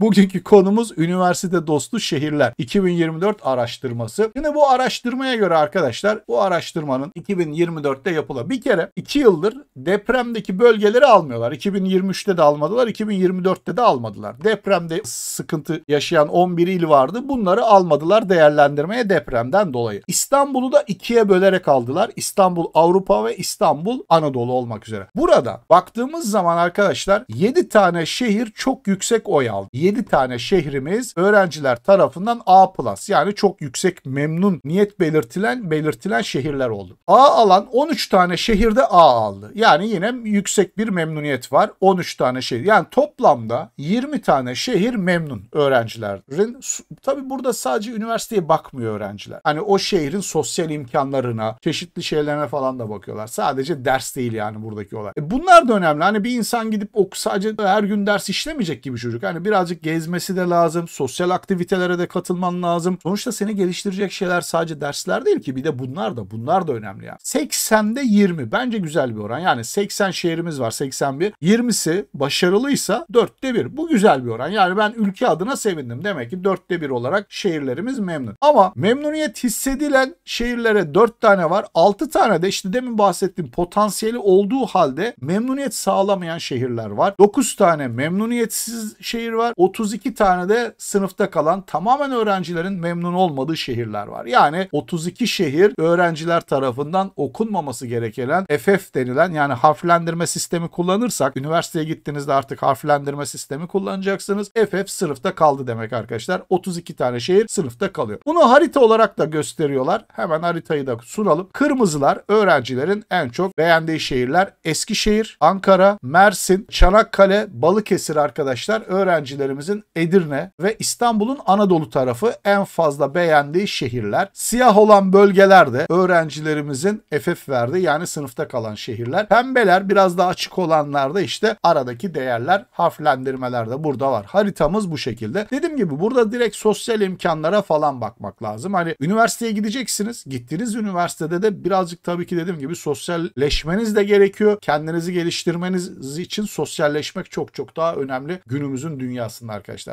Bugünkü konumuz üniversite dostu şehirler 2024 araştırması. Yine bu araştırmaya göre arkadaşlar bu araştırmanın 2024'te yapıla bir kere 2 yıldır depremdeki bölgeleri almıyorlar. 2023'te de almadılar, 2024'te de almadılar. Depremde sıkıntı yaşayan 11 il vardı. Bunları almadılar değerlendirmeye depremden dolayı. İstanbul'u da ikiye bölerek aldılar. İstanbul Avrupa ve İstanbul Anadolu olmak üzere. Burada baktığımız zaman arkadaşlar 7 tane şehir çok yüksek oy aldı. 7 tane şehrimiz öğrenciler tarafından A+. Yani çok yüksek memnun niyet belirtilen belirtilen şehirler oldu. A alan 13 tane şehirde A aldı. Yani yine yüksek bir memnuniyet var. 13 tane şehir. Yani toplamda 20 tane şehir memnun öğrencilerin. Tabi burada sadece üniversiteye bakmıyor öğrenciler. Hani o şehrin sosyal imkanlarına, çeşitli şeylerine falan da bakıyorlar. Sadece ders değil yani buradaki olay. E bunlar da önemli. Hani bir insan gidip oku sadece her gün ders işlemeyecek gibi çocuk. Hani birazcık birazcık gezmesi de lazım. Sosyal aktivitelere de katılman lazım. Sonuçta seni geliştirecek şeyler sadece dersler değil ki. Bir de bunlar da bunlar da önemli yani. 80'de 20 bence güzel bir oran. Yani 80 şehrimiz var 81. 20'si başarılıysa 4'te 1. Bu güzel bir oran. Yani ben ülke adına sevindim. Demek ki 4'te 1 olarak şehirlerimiz memnun. Ama memnuniyet hissedilen şehirlere 4 tane var. 6 tane de işte demin bahsettiğim potansiyeli olduğu halde memnuniyet sağlamayan şehirler var. 9 tane memnuniyetsiz şehir var. 32 tane de sınıfta kalan tamamen öğrencilerin memnun olmadığı şehirler var. Yani 32 şehir öğrenciler tarafından okunmaması gereken FF denilen yani harflendirme sistemi kullanırsak üniversiteye gittiğinizde artık harflendirme sistemi kullanacaksınız. FF sınıfta kaldı demek arkadaşlar. 32 tane şehir sınıfta kalıyor. Bunu harita olarak da gösteriyorlar. Hemen haritayı da sunalım. Kırmızılar öğrencilerin en çok beğendiği şehirler Eskişehir, Ankara, Mersin, Çanakkale, Balıkesir arkadaşlar öğrencilerin şehirlerimizin Edirne ve İstanbul'un Anadolu tarafı en fazla beğendiği şehirler. Siyah olan bölgelerde öğrencilerimizin FF verdi yani sınıfta kalan şehirler. Pembeler biraz daha açık olanlarda işte aradaki değerler harflendirmeler de burada var. Haritamız bu şekilde. Dediğim gibi burada direkt sosyal imkanlara falan bakmak lazım. Hani üniversiteye gideceksiniz. Gittiğiniz üniversitede de birazcık tabii ki dediğim gibi sosyalleşmeniz de gerekiyor. Kendinizi geliştirmeniz için sosyalleşmek çok çok daha önemli günümüzün dünyasında aslında arkadaşlar.